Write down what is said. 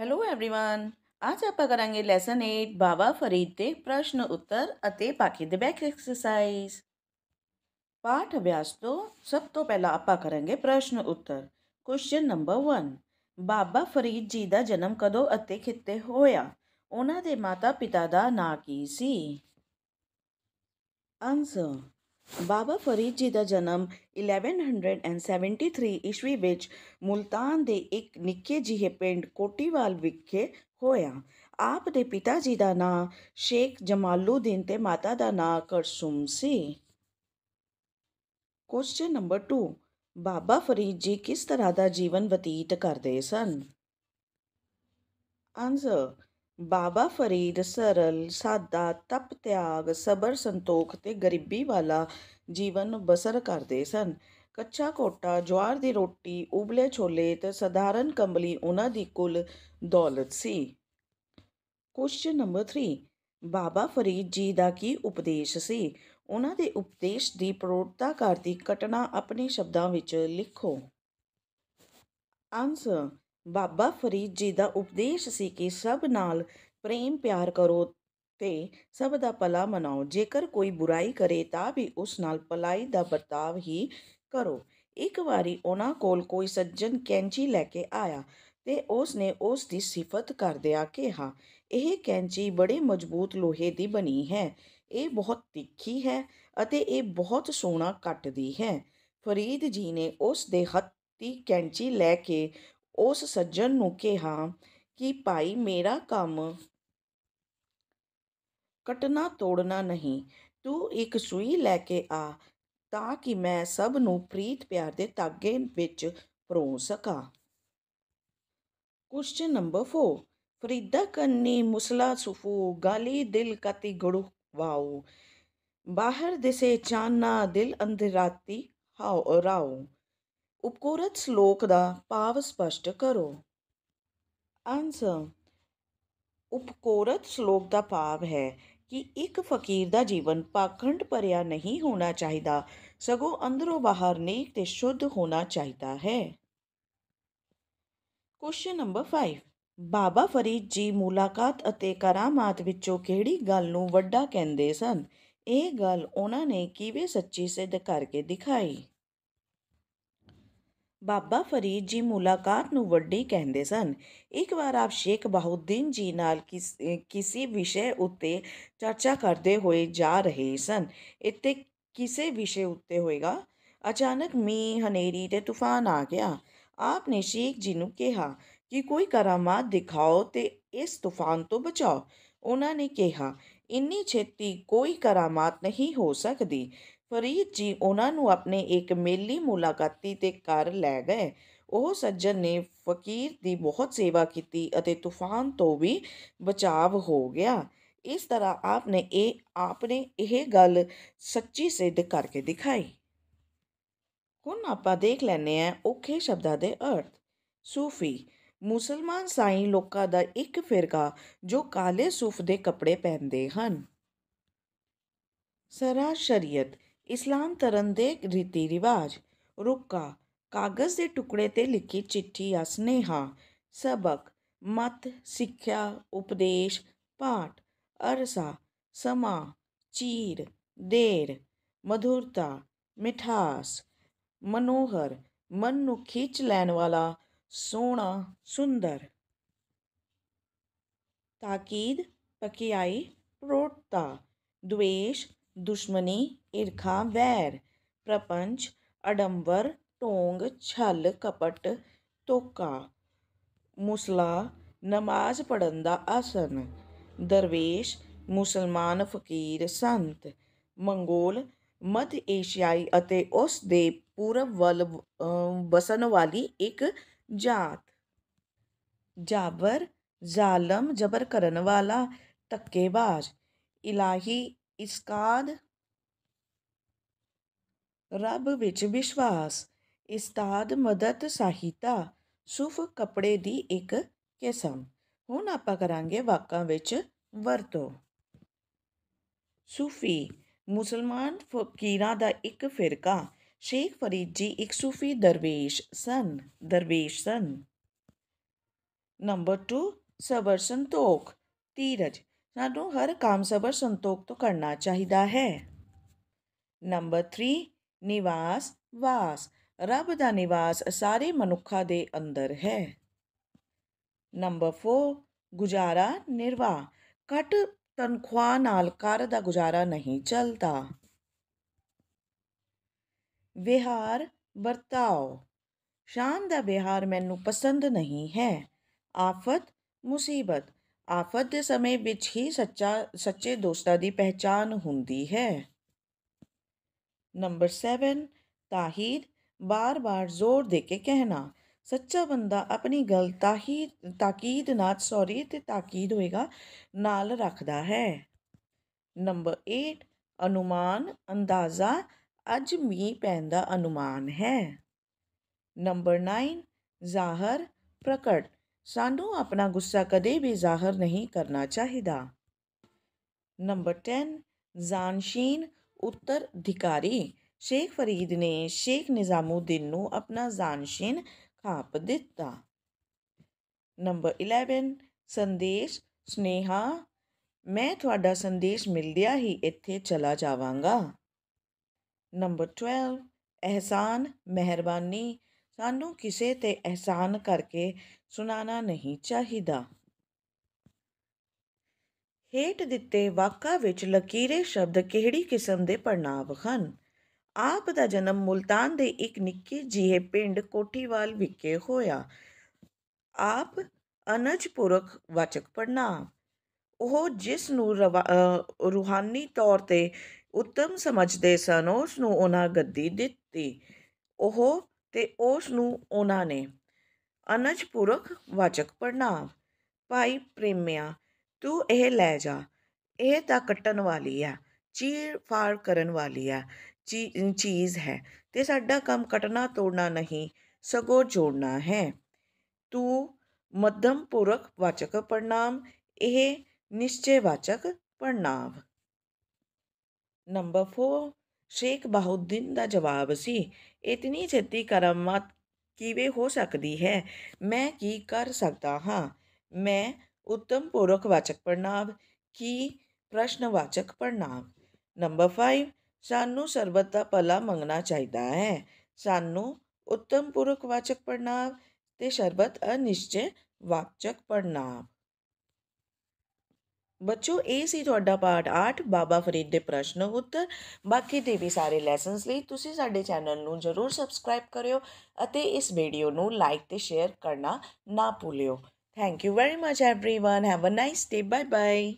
hello everyone ਅੱਜ ਆਪਾਂ ਕਰਾਂਗੇ ਲੈਸਨ 8 ਬਾਬਾ ਫਰੀਦ ਦੇ ਪ੍ਰਸ਼ਨ ਉੱਤਰ ਅਤੇ ਬਾਕੀ ਦੇ ਬੈਕ ਐਕਸਰਸਾਈਜ਼ ਪਾਠ ਅਭਿਆਸ ਤੋਂ ਸਭ ਤੋਂ ਪਹਿਲਾਂ ਆਪਾਂ ਕਰਾਂਗੇ ਪ੍ਰਸ਼ਨ ਉੱਤਰ ਕੁਐਸਚਨ ਨੰਬਰ 1 ਬਾਬਾ ਫਰੀਦ ਜੀ ਦਾ ਜਨਮ ਕਦੋਂ ਅਤੇ ਕਿੱਥੇ ਹੋਇਆ ਉਹਨਾਂ ਦੇ ਮਾਤਾ-ਪਿਤਾ ਦਾ ਨਾਂ ਕੀ ਸੀ ਆਨਸਰ ਬਾਬਾ ਫਰੀਦ ਜੀ ਦਾ ਜਨਮ 1173 ਈਸਵੀ ਵਿੱਚ ਮੁਲਤਾਨ ਦੇ ਇੱਕ ਨਿੱਕੇ ਜਿਹੇ ਪਿੰਡ ਕੋਟੀਵਾਲ ਵਿਖੇ ਹੋਇਆ ਆਪ ਦੇ ਪਿਤਾ ਜੀ ਦਾ ਨਾਮ ਸ਼ੇਖ ਜਮਾਲੂਦੀਨ ਤੇ ਮਾਤਾ ਦਾ ਨਾਮ ਕਰਸੂਮ ਸੀ ਕੁਐਸਚਨ ਨੰਬਰ 2 ਬਾਬਾ ਫਰੀਦ ਜੀ ਕਿਸ ਤਰ੍ਹਾਂ ਦਾ ਜੀਵਨ ਬਤੀਤ ਕਰਦੇ ਸਨ ਆਨਸਰ ਬਾਬਾ ਫਰੀਦ ਸਰਲ ਸਾਦਾ ਤਪ ਤਿਆਗ ਸਬਰ ਸੰਤੋਖ ਤੇ ਗਰੀਬੀ ਵਾਲਾ ਜੀਵਨ ਬਸਰ ਕਰਦੇ ਸਨ ਕੱਚਾ ਕੋਟਾ ਜਵਾਰ ਦੀ ਰੋਟੀ ਉਬਲੇ ਛੋਲੇ ਤੇ ਸਧਾਰਨ ਕੰਬਲੀ ਉਹਨਾਂ ਦੀ ਕੁੱਲ ਦੌਲਤ ਸੀ ਕੁਐਸਚਨ ਨੰਬਰ 3 ਬਾਬਾ ਫਰੀਦ ਜੀ ਦਾ ਕੀ ਉਪਦੇਸ਼ ਸੀ ਉਹਨਾਂ ਦੇ ਉਪਦੇਸ਼ ਦੀ ਪ੍ਰੋੜਤਾ ਕਰਦੀ ਘਟਨਾ ਆਪਣੇ ਸ਼ਬਦਾਂ ਵਿੱਚ ਲਿਖੋ ਆਨਸਰ ਬਾਬਾ ਫਰੀਦ ਜੀ ਦਾ ਉਪਦੇਸ਼ ਸੀ ਕਿ ਸਭ ਨਾਲ ਪ੍ਰੇਮ ਪਿਆਰ ਕਰੋ ਤੇ ਸਭ ਦਾ ਭਲਾ ਮਨਾਓ ਜੇਕਰ ਕੋਈ ਬੁਰਾਈ ਕਰੇ ਤਾਂ ਵੀ ਉਸ ਨਾਲ ਭਲਾਈ ਦਾ ਵਰਤਾਵ ਹੀ ਕਰੋ ਇੱਕ ਵਾਰੀ ਉਹਨਾਂ ਕੋਲ ਕੋਈ ਸੱਜਣ ਕੈਂਚੀ ਲੈ ਕੇ ਆਇਆ ਤੇ ਉਸ ਨੇ ਉਸ ਦੀ ਸਿਫਤ ਕਿ ਕਿਹਾ ਇਹ ਕੈਂਚੀ ਬੜੇ ਮਜ਼ਬੂਤ ਲੋਹੇ ਦੀ ਬਣੀ ਹੈ ਇਹ ਬਹੁਤ ਤਿੱਖੀ ਹੈ ਅਤੇ ਇਹ ਬਹੁਤ ਸੋਹਣਾ ਕੱਟਦੀ ਹੈ ਫਰੀਦ ਜੀ ਨੇ ਉਸ ਦੇ ਹੱਥੀ ਕੈਂਚੀ ਲੈ ਕੇ ਉਸ ਸੱਜਣ ਨੂੰ ਕਿਹਾ ਕਿ ਭਾਈ ਮੇਰਾ ਕੰਮ ਕਟਣਾ ਤੋੜਨਾ ਨਹੀਂ ਤੂੰ ਇੱਕ ਸੂਈ ਲੈ ਕੇ ਆ ਤਾਂ ਕਿ ਮੈਂ ਸਭ ਨੂੰ ਪ੍ਰੀਤ ਪਿਆਰ ਦੇ ਤਾਗੇ ਵਿੱਚ ਪਰੋ ਸਕਾਂ ਕੁਐਸਚਨ ਨੰਬਰ 4 ਫਰੀਦਾ ਕੰਨੀ ਮੁਸਲਾ ਸੁਫੂ ਗਾਲੀ ਦਿਲ ਕਤੀ ਗੜੂ ਵਾਓ ਬਾਹਰ ਦਿਸੇ ਚਾਨਣਾ ਦਿਲ ਅੰਦਰ ਰਾਤੀ ਹਾਉ ਰਾਉ ਉਪਕੋਰਤ ਸ਼ਲੋਕ ਦਾ ਭਾਵ ਸਪਸ਼ਟ ਕਰੋ ਆਨਸਰ ਉਪਕੋਰਤ ਸ਼ਲੋਕ ਦਾ ਭਾਵ ਹੈ ਕਿ ਇੱਕ ਫਕੀਰ ਦਾ ਜੀਵਨ ਪਾਖੰਡ ਭਰਿਆ ਨਹੀਂ ਹੋਣਾ ਚਾਹੀਦਾ ਸਗੋਂ ਅੰਦਰੋਂ ਬਾਹਰ ਨੇਕ ਤੇ ਸ਼ੁੱਧ ਹੋਣਾ ਚਾਹੀਦਾ ਹੈ ਕੁਐਸਚਨ ਨੰਬਰ 5 ਬਾਬਾ ਫਰੀਦ ਜੀ ਮੁਲਾਕਾਤ ਅਤੇ ਕਰਾਮਾਤ ਵਿੱਚੋਂ ਕਿਹੜੀ ਗੱਲ ਨੂੰ ਵੱਡਾ ਕਹਿੰਦੇ ਸਨ ਇਹ ਗੱਲ ਉਹਨਾਂ ਨੇ ਕਿਵੇਂ ਸੱਚੀ ਸਿੱਧ ਕਰਕੇ ਦਿਖਾਈ ਬਾਬਾ ਫਰੀਦ ਜੀ ਮੁਲਾਕਾਤ ਨੂੰ ਵੱਡੀ ਕਹਿੰਦੇ ਸਨ ਇੱਕ ਵਾਰ ਆਪ ਸ਼ੇਖ ਬਹਾਉਦੀਨ ਜੀ ਨਾਲ ਕਿਸੇ ਵਿਸ਼ੇ ਉੱਤੇ ਚਰਚਾ ਕਰਦੇ ਹੋਏ ਜਾ ਰਹੇ ਸਨ ਇੱਥੇ ਕਿਸੇ ਵਿਸ਼ੇ ਉੱਤੇ ਹੋਏਗਾ ਅਚਾਨਕ ਮੀਂਹ ਹਨੇਰੀ ਤੇ ਤੂਫਾਨ ਆ ਗਿਆ ਆਪ ਨੇ ਸ਼ੇਖ ਜੀ ਨੂੰ ਕਿਹਾ ਕਿ ਕੋਈ ਕਰਾਮਾਤ ਦਿਖਾਓ ਤੇ ਇਸ ਤੂਫਾਨ ਤੋਂ ਬਚਾਓ ਉਹਨਾਂ ਨੇ ਕਿਹਾ ਇੰਨੀ ਛੇਤੀ ਕੋਈ ਕਰਾਮਾਤ ਨਹੀਂ ਹੋ ਸਕਦੀ ਫਰੀਦ ਜੀ ਉਹਨਾਂ ਨੂੰ ਆਪਣੇ ਇੱਕ ਮੇਲੀ ਮੁਲਾਕਾਤੀ ਤੇ ਘਰ ਲੈ ਗਏ ਉਹ ਸੱਜਣ ਨੇ ਫਕੀਰ ਦੀ ਬਹੁਤ ਸੇਵਾ ਕੀਤੀ ਅਤੇ ਤੂਫਾਨ ਤੋਂ ਵੀ ਬਚਾਵ ਹੋ ਗਿਆ ਇਸ ਤਰ੍ਹਾਂ ਆਪਨੇ ਇਹ ਆਪਨੇ ਇਹ ਗੱਲ ਸੱਚੀ ਸਿੱਧ ਕਰਕੇ ਦਿਖਾਈ ਹੁਣ ਆਪਾਂ ਦੇਖ ਲੈਨੇ ਆ ਔਖੇ ਸ਼ਬਦਾਂ ਦੇ ਅਰਥ ਸੂਫੀ ਮੁਸਲਮਾਨ ਸਾਈਂ ਲੋਕਾਂ ਦਾ ਇੱਕ ਫਿਰਕਾ ਜੋ ਕਾਲੇ ਸੂਫ ਦੇ ਕੱਪੜੇ ਪਹਿਨਦੇ ਹਨ ਸਰਾ ਸ਼ਰੀਅਤ ਇਸਲਾਮ ਧਰਮ ਦੇ ਰੀਤੀ ਰਿਵਾਜ ਰੁੱਕਾ ਕਾਗਜ਼ ਦੇ ਟੁਕੜੇ ਤੇ ਲਿਖੀ ਚਿੱਠੀ ਜਾਂ ਸੁਨੇਹਾ ਸਬਕ ਮਤ ਸਿੱਖਿਆ ਉਪਦੇਸ਼ ਪਾਠ ਅਰਸਾ ਸਮਾ ਚੀਰ ਦੇਰ ਮਧੁਰਤਾ ਮਿਠਾਸ ਮਨੋਹਰ ਮਨ ਨੂੰ ਖਿੱਚ ਲੈਣ ਵਾਲਾ ਸੋਹਣਾ ਸੁੰਦਰ ਤਾਕੀਦ ਪਕਿਆਈ ਪ੍ਰੋਟਤਾ ਦੁਵੇਸ਼ ਦੁਸ਼ਮਣੀ ਈਰਖਾ ਵੈਰ ਪ੍ਰਪੰਚ ਅਡੰਬਰ ਢੋਂਗ ਛਲ ਕਪਟ ਧੋਖਾ ਮੁਸਲਾ ਨਮਾਜ਼ ਪੜਨ ਦਾ ਆਸਨ ਦਰਵੇਸ਼ ਮੁਸਲਮਾਨ ਫਕੀਰ ਸੰਤ ਮੰਗੋਲ ਮੱਧ ਏਸ਼ੀਆਈ ਅਤੇ ਉਸ ਦੇ ਪੂਰਬ ਵੱਲ ਬਸਣ ਵਾਲੀ ਇੱਕ ਜਾਤ ਜਾਬਰ ਜ਼ਾਲਮ ਜ਼ਬਰ ਕਰਨ ਵਾਲਾ ਤੱਕੇਬਾਜ਼ ਇਲਾਹੀ ਇਸਕਾਦ ਰੱਬ ਵਿੱਚ ਵਿਸ਼ਵਾਸ ਇਸਤਾਦ ਮਦਦ ਸਹਾਇਤਾ ਸੁਫ ਕਪੜੇ ਦੀ ਇੱਕ ਕਿਸਮ ਹੁਣ ਆਪਾਂ ਕਰਾਂਗੇ ਵਾਕਾਂ ਵਿੱਚ ਵਰਤੋਂ ਸੂਫੀ ਮੁਸਲਮਾਨ ਫਕੀਰਾਂ ਦਾ ਇੱਕ ਫਿਰਕਾ ਸ਼ੇਖ ਫਰੀਦ ਜੀ ਇੱਕ ਸੂਫੀ ਦਰਵੇਸ਼ ਸਨ ਦਰਵੇਸ਼ ਸਨ ਨੰਬਰ 2 ਸਬਰ ਸੰਤੋਖ ਤੀਰਜ ਸਾਨੂੰ ਹਰ ਕੰਮ ਸਬਰ ਸੰਤੋਖ ਤੋਂ ਕਰਨਾ ਚਾਹੀਦਾ ਹੈ ਨੰਬਰ 3 ਨਿਵਾਸ ਵਾਸ ਰੱਬ ਦਾ ਨਿਵਾਸ ਸਾਰੇ ਮਨੁੱਖਾ ਦੇ ਅੰਦਰ ਹੈ ਨੰਬਰ 4 ਗੁਜ਼ਾਰਾ ਨਿਰਵਾਹ ਕਟ ਤਨਖਾਹ ਨਾਲ ਘਰ ਦਾ ਗੁਜ਼ਾਰਾ ਨਹੀਂ ਚੱਲਦਾ ਵਿਹਾਰ ਵਰਤਾਓ ਸ਼ਾਮ ਦਾ ਵਿਹਾਰ ਮੈਨੂੰ ਪਸੰਦ ਨਹੀਂ ਹੈ ਆਫਤ ਮੁਸੀਬਤ ਆਫਤ ਦੇ ਸਮੇਂ ਵਿੱਚ ਹੀ ਸੱਚਾ ਸੱਚੇ ਦੋਸਤਾਂ ਦੀ ਪਹਿਚਾਨ ਹੁੰਦੀ ਹੈ ਨੰਬਰ 7 ਤਾਹੀਦ ਬਾਰ-ਬਾਰ ਜ਼ੋਰ ਦੇ ਕੇ ਕਹਿਣਾ ਸੱਚਾ ਬੰਦਾ ਆਪਣੀ ਗੱਲ ਤਾਹੀ ਤਾਕੀਦ ਨਾਲ ਸੌਰੀ ਤੇ ਤਾਕੀਦ ਹੋਏਗਾ ਨਾਲ ਰੱਖਦਾ ਹੈ ਨੰਬਰ 8 ਅਨੁਮਾਨ ਅੰਦਾਜ਼ਾ ਅੱਜ ਮੀਂਹ ਪੈਂਦਾ ਅਨੁਮਾਨ ਹੈ ਨੰਬਰ 9 ਜ਼ਾਹਰ ਪ੍ਰਕਟ ਸਾਨੂੰ ਆਪਣਾ ਗੁੱਸਾ ਕਦੇ ਵੀ ਜ਼ਾਹਰ ਨਹੀਂ ਕਰਨਾ ਚਾਹੀਦਾ ਨੰਬਰ 10 ਜ਼ਾਨਸ਼ੀਨ ਉੱਤਰਧਿਕਾਰੀ ਸ਼ੇਖ ਫਰੀਦ ਨੇ ਸ਼ੇਖ ਨਿਜ਼ਾਮੂਦੀਨ ਨੂੰ ਆਪਣਾ ਜ਼ਾਨਸ਼ੀਨ ਖਾਪ ਦਿੱਤਾ ਨੰਬਰ 11 ਸੰਦੇਸ਼ ਸਨੇਹਾ ਮੈਂ ਤੁਹਾਡਾ ਸੰਦੇਸ਼ ਮਿਲਦਿਆ ਹੀ ਇੱਥੇ ਚਲਾ ਜਾਵਾਂਗਾ ਨੰਬਰ 12 ਅਹਿਸਾਨ ਮਿਹਰਬਾਨੀ ਸਾਨੂੰ ਕਿਸੇ ਤੇ ਅਹਿਸਾਨ ਕਰਕੇ ਸੁਣਾਉਣਾ ਨਹੀਂ ਚਾਹੀਦਾ ਹੇਟ ਦਿੱਤੇ ਵਾਕਾ ਵਿੱਚ ਲਕੀਰੇ ਸ਼ਬਦ ਕਿਹੜੀ ਕਿਸਮ ਦੇ ਪੜਨਾਵ ਹਨ ਆਪ ਦਾ ਜਨਮ ਮੁਲਤਾਨ ਦੇ ਇੱਕ ਨਿੱਕੇ ਜਿਹੇ ਪਿੰਡ ਕੋਠੀਵਾਲ ਵਿਖੇ ਹੋਇਆ ਆਪ ਅਨਜਪੁਰਖ ਵਾਚਕ ਪੜਨਾ ਉਹ ਜਿਸ ਨੂੰ ਰੂਹਾਨੀ ਤੌਰ ਤੇ ਉੱਤਮ ਸਮਝਦੇ ਸਨ ਉਸ ਨੂੰ ਉਹਨਾਂ ਗੱਦੀ ਦਿੱਤੀ ਉਹ ਤੇ ਉਸ ਨੂੰ ਉਹਨਾਂ ਨੇ ਅਨਜਪੂਰਕ ਵਾਚਕ ਪੜਨਾ ਭਾਈ ਪ੍ਰੇਮਿਆ ਤੂੰ ਇਹ ਲੈ ਜਾ ਇਹ ਤਾਂ ਕੱਟਣ ਵਾਲੀ ਆ ਚੀਰ ਫਾੜ ਕਰਨ ਵਾਲੀ ਆ ਚੀਜ਼ ਹੈ ਤੇ ਸਾਡਾ ਕੰਮ ਕਟਣਾ ਤੋੜਨਾ ਨਹੀਂ ਸਗੋ ਜੋੜਨਾ ਹੈ ਤੂੰ ਮੱਧਮ ਪੂਰਕ ਵਾਚਕ ਪੜਨਾਮ ਇਹ ਨਿਸ਼ਚੈ ਵਾਚਕ ਪੜਨਾਮ ਨੰਬਰ 4 ਸ਼ੇਖ ਬਹਾਉਦੀਨ ਦਾ ਜਵਾਬ ਸੀ ਇਤਨੀ ਛੇਤੀ ਕਰਮਤ ਕਿਵੇਂ ਹੋ ਸਕਦੀ ਹੈ ਮੈਂ ਕੀ ਕਰ ਸਕਦਾ ਹਾਂ ਮੈਂ ਉੱਤਮ ਪੂਰਕ ਵਾਚਕ ਪੜਨਾਵ ਕੀ ਪ੍ਰਸ਼ਨ ਵਾਚਕ ਪੜਨਾਵ ਨੰਬਰ 5 ਸਾਨੂੰ ਸਰਬਤ ਦਾ ਭਲਾ ਮੰਗਣਾ ਚਾਹੀਦਾ ਹੈ ਸਾਨੂੰ ਉੱਤਮ ਪੁਰਖ ਵਾਚਕ ਪੜਨਾਵ ਤੇ ਸ਼ਰਬਤ ਅਨਿਸ਼ਚੈ ਵਾਚਕ ਪੜਨਾਵ ਬੱਚੋ ਇਹ ਸੀ ਤੁਹਾਡਾ ਪਾਠ 8 ਬਾਬਾ ਫਰੀਦ ਦੇ ਪ੍ਰਸ਼ਨ ਉੱਤਰ ਬਾਕੀ ਦੇ ਵੀ ਸਾਰੇ ਲੈਸਨਸ ਲਈ ਤੁਸੀਂ ਸਾਡੇ ਚੈਨਲ ਨੂੰ ਜਰੂਰ ਸਬਸਕ੍ਰਾਈਬ ਕਰਿਓ ਅਤੇ ਇਸ ਵੀਡੀਓ ਨੂੰ ਲਾਈਕ ਤੇ ਸ਼ੇਅਰ ਕਰਨਾ ਨਾ ਭੁੱਲਿਓ thank you very much everyone have a nice day bye bye